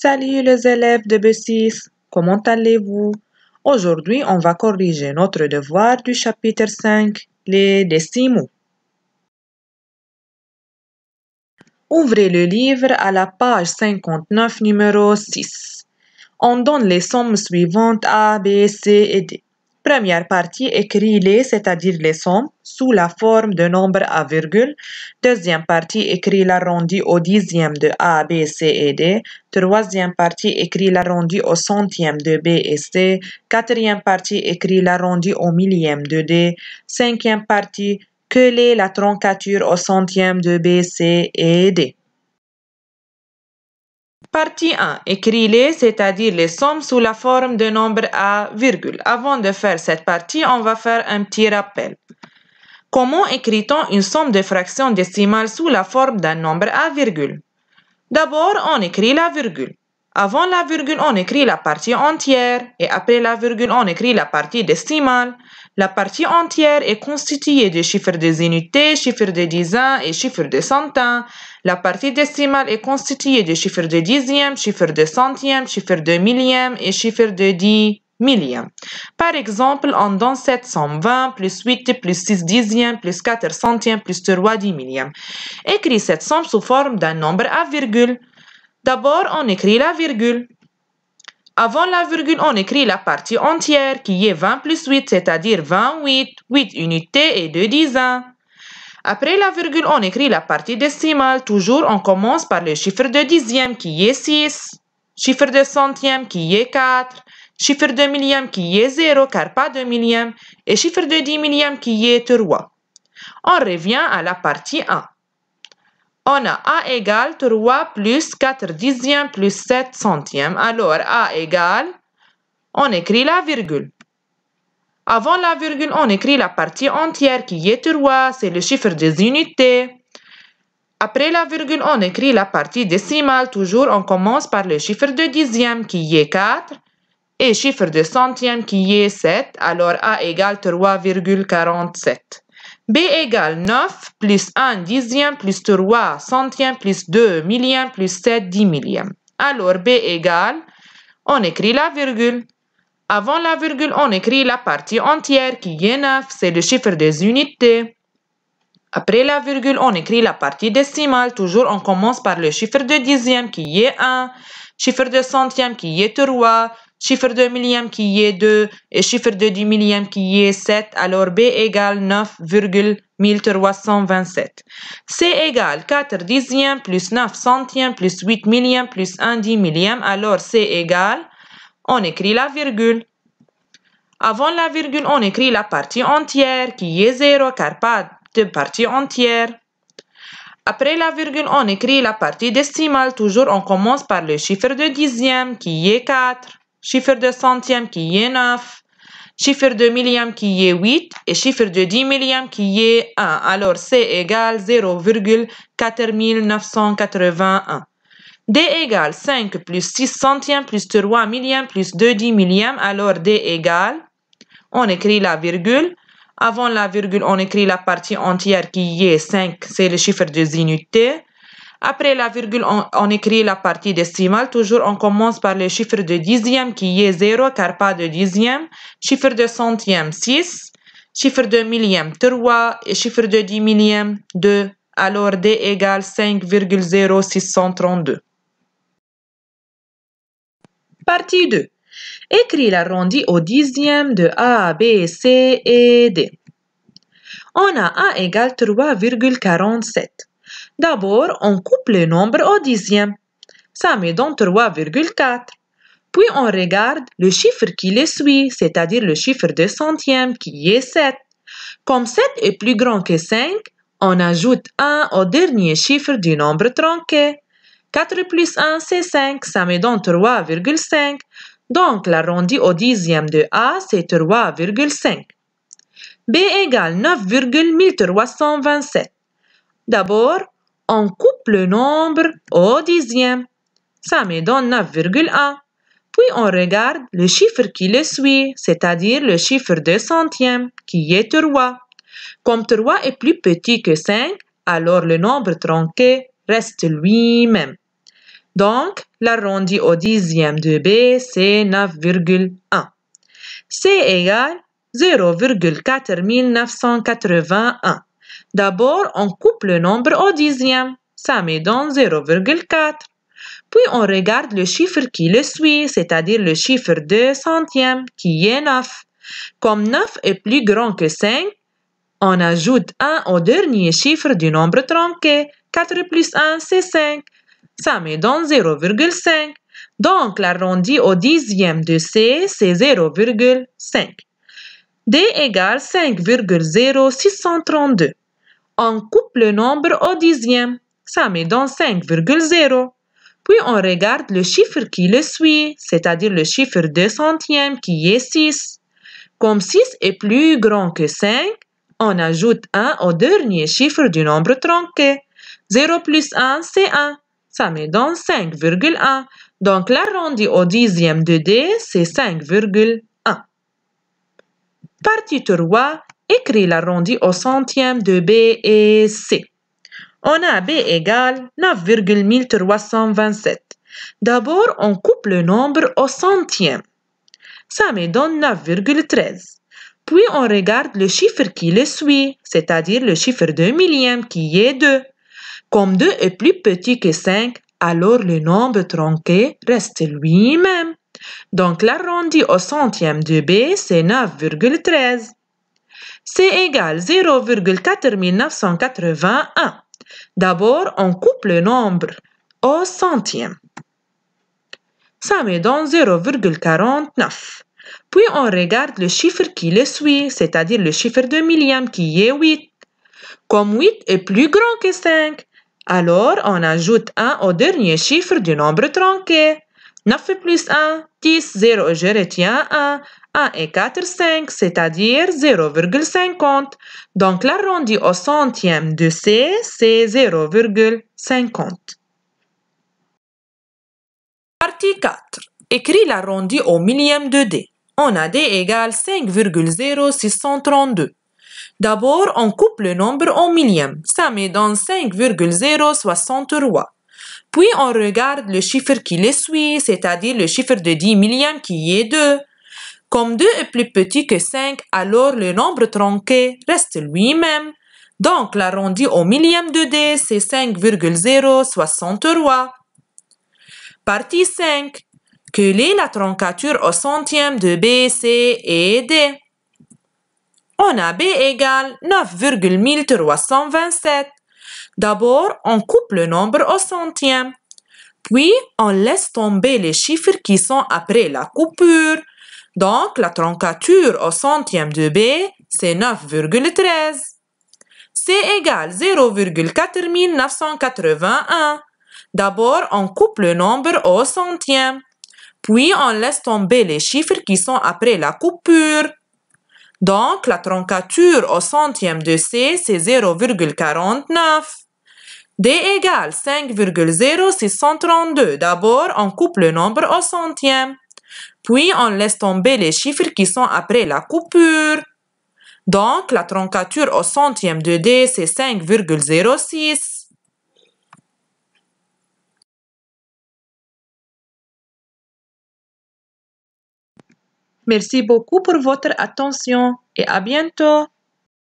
Salut les élèves de B6, comment allez-vous Aujourd'hui, on va corriger notre devoir du chapitre 5, les décimaux. Ouvrez le livre à la page 59, numéro 6. On donne les sommes suivantes A, B, C et D. Première partie, écrit les cest c'est-à-dire les sommes, sous la forme de nombres à virgule. Deuxième partie, écrit l'arrondi au dixième de A, B, C et D. Troisième partie, écrit l'arrondi au centième de B et C. Quatrième partie, écrit l'arrondi au millième de D. Cinquième partie, que l'est la troncature au centième de B, C et D. Partie 1. Écris les, c'est-à-dire les sommes sous la forme de nombre à virgule. Avant de faire cette partie, on va faire un petit rappel. Comment écrit-on une somme de fractions décimales sous la forme d'un nombre à virgule D'abord, on écrit la virgule. Avant la virgule, on écrit la partie entière et après la virgule, on écrit la partie décimale. La partie entière est constituée de chiffres des unités, chiffres de dizaines et chiffres de centaines. La partie décimale est constituée de chiffres de dixièmes, chiffres de centièmes, chiffres de millièmes et chiffres de dix millièmes. Par exemple, on donne 720 plus 8 plus 6 dixièmes plus 4 centièmes plus 3 dix millièmes. Écris cette somme sous forme d'un nombre à virgule. D'abord, on écrit la virgule. Avant la virgule, on écrit la partie entière qui est 20 plus 8, c'est-à-dire 28, 8 unités et 2 dizaines. Après la virgule, on écrit la partie décimale. Toujours, on commence par le chiffre de dixième qui est 6, chiffre de centième qui est 4, chiffre de millième qui est 0 car pas de millième et chiffre de dix millième qui est 3. On revient à la partie 1 on a A égale 3 plus 4 dixièmes plus 7 centièmes. Alors, A égale, on écrit la virgule. Avant la virgule, on écrit la partie entière qui est 3, c'est le chiffre des unités. Après la virgule, on écrit la partie décimale. Toujours, on commence par le chiffre de dixième qui est 4 et chiffre de centième qui est 7. Alors, A égale 3,47. B égale 9 plus 1 dixième plus 3 centième plus 2 millième plus 7 dix millième. Alors B égale, on écrit la virgule. Avant la virgule, on écrit la partie entière qui est 9, c'est le chiffre des unités. Après la virgule, on écrit la partie décimale. Toujours, on commence par le chiffre de dixième qui est 1, chiffre de centième qui est 3, chiffre de millième qui est 2 et chiffre de 10 millième qui est 7, alors B égale 9,1327. C égale 4 dixièmes plus 9 centième plus 8 millièmes plus 1 dix millième, alors C égale, on écrit la virgule. Avant la virgule, on écrit la partie entière qui est 0 car pas de partie entière. Après la virgule, on écrit la partie décimale. Toujours, on commence par le chiffre de dixième qui est 4 chiffre de centième qui est 9, chiffre de millième qui est 8 et chiffre de 10 millième qui est 1. Alors C égale 0,4981. D égale 5 plus 6 centième plus 3 millièmes plus 2 dix millièmes. Alors D égale, on écrit la virgule. Avant la virgule, on écrit la partie entière qui est 5, c'est le chiffre de unités. Après la virgule, on, écrit la partie décimale. Toujours, on commence par le chiffre de dixième qui est 0 car pas de dixième. Chiffre de centième, 6. Chiffre de millième, 3. Et chiffre de dix millième, 2. Alors, D égale 5,0632. Partie 2. Écris l'arrondi au dixième de A, B, C et D. On a A égale 3,47. D'abord, on coupe le nombre au dixième. Ça me donne 3,4. Puis on regarde le chiffre qui le suit, c'est-à-dire le chiffre de centième qui est 7. Comme 7 est plus grand que 5, on ajoute 1 au dernier chiffre du nombre tronqué. 4 plus 1, c'est 5, ça me donne 3,5. Donc l'arrondi au dixième de A, c'est 3,5. B égale 9,1327. D'abord, on coupe le nombre au dixième. Ça me donne 9,1. Puis on regarde le chiffre qui le suit, c'est-à-dire le chiffre de centième, qui est 3. Comme 3 est plus petit que 5, alors le nombre tronqué reste lui-même. Donc, l'arrondi au dixième de B, c'est 9,1. C égale 0,4981. D'abord, on coupe le nombre au dixième. Ça met dans 0,4. Puis on regarde le chiffre qui le suit, c'est-à-dire le chiffre de centième, qui est 9. Comme 9 est plus grand que 5, on ajoute 1 au dernier chiffre du nombre tronqué. 4 plus 1, c'est 5. Ça met dans 0,5. Donc, l'arrondi au dixième de C, c'est 0,5. D égale 5,0632 on coupe le nombre au dixième, ça met dans 5,0. Puis on regarde le chiffre qui le suit, c'est-à-dire le chiffre de centième qui est 6. Comme 6 est plus grand que 5, on ajoute 1 au dernier chiffre du nombre tronqué. 0 plus 1, c'est 1. Ça met dans 5,1. Donc l'arrondi au dixième de D, c'est 5,1. Partie 3, Écris l'arrondi au centième de B et C. On a B égale 9,1327. D'abord, on coupe le nombre au centième. Ça me donne 9,13. Puis on regarde le chiffre qui le suit, c'est-à-dire le chiffre de millième qui est 2. Comme 2 est plus petit que 5, alors le nombre tronqué reste lui-même. Donc l'arrondi au centième de B, c'est 9,13. C'est égal 0,4981. D'abord, on coupe le nombre au centième. Ça me donne 0,49. Puis on regarde le chiffre qui le suit, c'est-à-dire le chiffre de millième qui est 8. Comme 8 est plus grand que 5, alors on ajoute 1 au dernier chiffre du nombre tronqué. 9 plus 1, 10, 0, je retiens 1. 1 et 4 5, c'est-à-dire 0,50. Donc l'arrondi au centième de C, c'est 0,50. Partie 4. Écris l'arrondi au millième de D. On a D égale 5,0632. D'abord, on coupe le nombre au millième. Ça met dans 5,063. Puis, on regarde le chiffre qui les suit, c'est-à-dire le chiffre de 10 millièmes qui est 2. Comme 2 est plus petit que 5, alors le nombre tronqué reste lui-même. Donc, l'arrondi au millième de D, c'est 5,063. Partie 5. Quelle est la troncature au centième de B, C et D? On a B égale 9,1327. D'abord, on coupe le nombre au centième. Puis, on laisse tomber les chiffres qui sont après la coupure. Donc, la troncature au centième de B, c'est 9,13. C égal 0,4981. D'abord, on coupe le nombre au centième. Puis, on laisse tomber les chiffres qui sont après la coupure. Donc, la troncature au centième de C, c'est 0,49. D égale 5,0632. D'abord, on coupe le nombre au centième. Puis on laisse tomber les chiffres qui sont après la coupure. Donc la troncature au centième de D, c'est 5,06. Merci beaucoup pour votre attention et à bientôt.